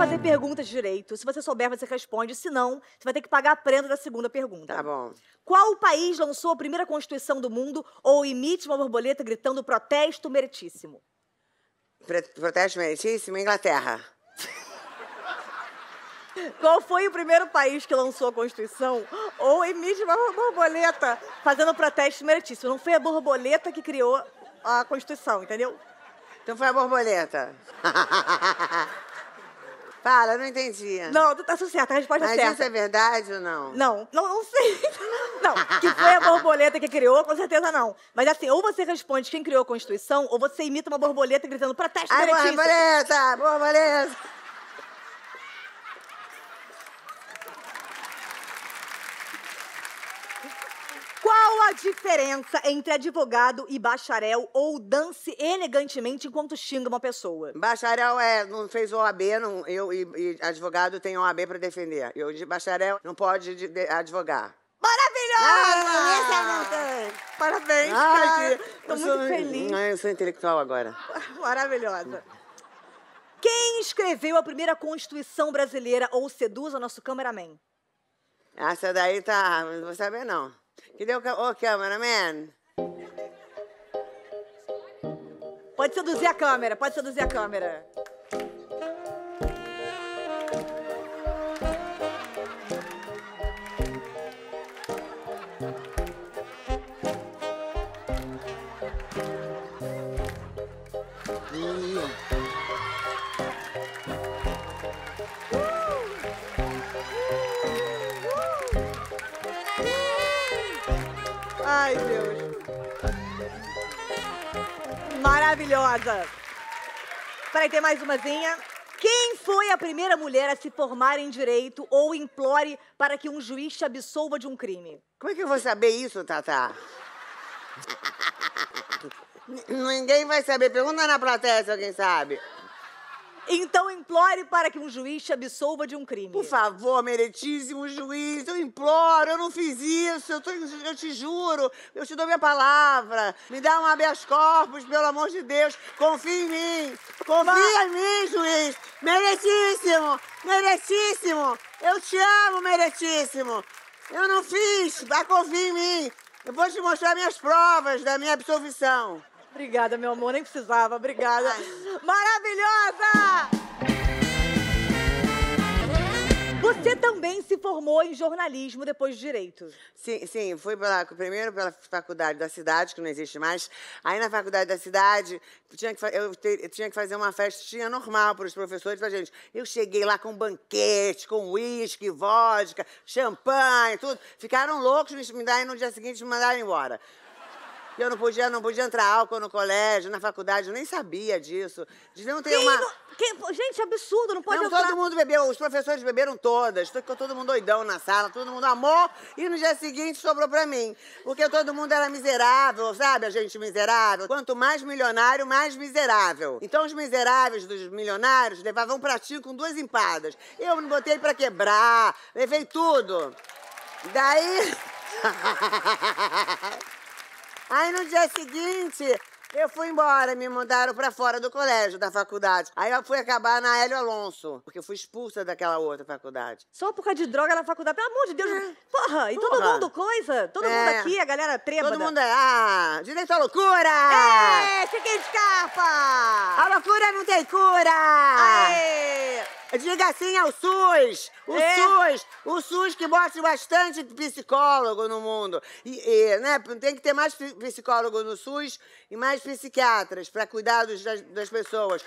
fazer perguntas direito. Se você souber, você responde. Se não, você vai ter que pagar a prenda da segunda pergunta. Tá bom. Qual país lançou a primeira Constituição do mundo ou imite uma borboleta gritando protesto meritíssimo? protesto meritíssimo? Inglaterra. Qual foi o primeiro país que lançou a Constituição? Ou emite uma borboleta fazendo protesto meritíssimo? Não foi a borboleta que criou a Constituição, entendeu? Então foi a borboleta. Fala, não entendi. Não, tu tá certo, a resposta é Mas é certa. Mas isso é verdade ou não? Não, não, não sei. Não, que foi a borboleta que criou, com certeza não. Mas assim, ou você responde quem criou a Constituição, ou você imita uma borboleta gritando, protesto, Ah, borboleta, borboleta. Qual a diferença entre advogado e bacharel ou dance elegantemente enquanto xinga uma pessoa? Bacharel é, não fez OAB, não, eu e, e advogado tem OAB para defender. Eu de bacharel não pode de, de, advogar. Maravilhosa! Ah, é Parabéns, Ai, ah, Tô muito sou, feliz. Ah, eu sou intelectual agora. Maravilhosa. Quem escreveu a primeira Constituição brasileira ou seduz o nosso cameraman? Essa daí tá. Não vou saber, não. Cadê o, ca... o cameraman? Pode seduzir a câmera, pode seduzir a câmera. Ai, Deus. Maravilhosa. Peraí, tem mais umazinha. Quem foi a primeira mulher a se formar em direito ou implore para que um juiz te absolva de um crime? Como é que eu vou saber isso, Tatá? Ninguém vai saber. Pergunta na plateia se alguém sabe. Então implore para que um juiz te absolva de um crime. Por favor, meritíssimo juiz, eu imploro, eu não fiz isso, eu, tô, eu te juro, eu te dou minha palavra. Me dá um habeas corpus, pelo amor de Deus, confia em mim, confia Mas... em mim, juiz. Meritíssimo, meritíssimo, eu te amo, meritíssimo. Eu não fiz, confia em mim. Eu vou te mostrar minhas provas da minha absolvição. Obrigada, meu amor, nem precisava. Obrigada. Maravilhosa! Você também se formou em jornalismo depois de direito. Sim, sim, fui pela, primeiro pela faculdade da cidade, que não existe mais. Aí na faculdade da cidade, tinha que, eu, te, eu tinha que fazer uma festinha normal para os professores, para gente. Eu cheguei lá com banquete, com uísque, vodka, champanhe, tudo. Ficaram loucos me, me darem no dia seguinte me mandaram embora que eu não podia, não podia entrar álcool no colégio, na faculdade, eu nem sabia disso. De não ter Sim, uma. Não... Quem... Gente, absurdo, não pode não, entrar. Todo mundo bebeu, os professores beberam todas, ficou todo mundo doidão na sala, todo mundo amou, e no dia seguinte sobrou pra mim. Porque todo mundo era miserável, sabe? A gente miserável. Quanto mais milionário, mais miserável. Então os miseráveis dos milionários levavam um pratinho com duas empadas. Eu me botei pra quebrar, levei tudo. Daí. Aí no dia seguinte, eu fui embora, me mandaram para fora do colégio, da faculdade. Aí eu fui acabar na Hélio Alonso, porque eu fui expulsa daquela outra faculdade. Só por causa de droga na faculdade? Pelo amor de Deus! É. Porra! E porra. todo mundo coisa? Todo é. mundo aqui, a galera trêbada? Todo mundo é... Ah! Direito à loucura! É! Quem escapa? A loucura não tem cura! Aê! Diga assim ao SUS! O é. SUS! O SUS que mostra bastante psicólogo no mundo. E, e, né, tem que ter mais psicólogo no SUS e mais psiquiatras para cuidar dos, das, das pessoas.